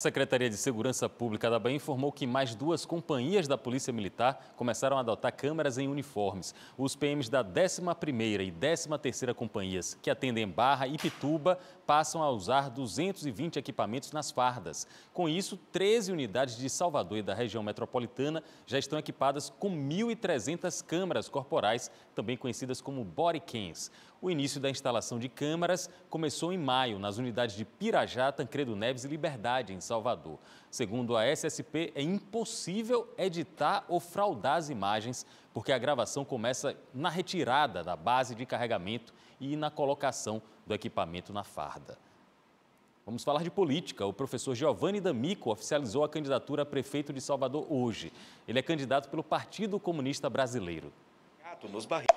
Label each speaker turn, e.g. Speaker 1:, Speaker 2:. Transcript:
Speaker 1: A Secretaria de Segurança Pública da Bahia informou que mais duas companhias da Polícia Militar começaram a adotar câmeras em uniformes. Os PMs da 11ª e 13ª Companhias, que atendem Barra e Pituba, passam a usar 220 equipamentos nas fardas. Com isso, 13 unidades de Salvador e da região metropolitana já estão equipadas com 1.300 câmeras corporais, também conhecidas como bodycams. O início da instalação de câmeras começou em maio, nas unidades de Pirajá, Tancredo Neves e Liberdade, em Salvador. Segundo a SSP, é impossível editar ou fraudar as imagens, porque a gravação começa na retirada da base de carregamento e na colocação do equipamento na farda. Vamos falar de política. O professor Giovanni D'Amico oficializou a candidatura a prefeito de Salvador hoje. Ele é candidato pelo Partido Comunista Brasileiro. Gato nos barris.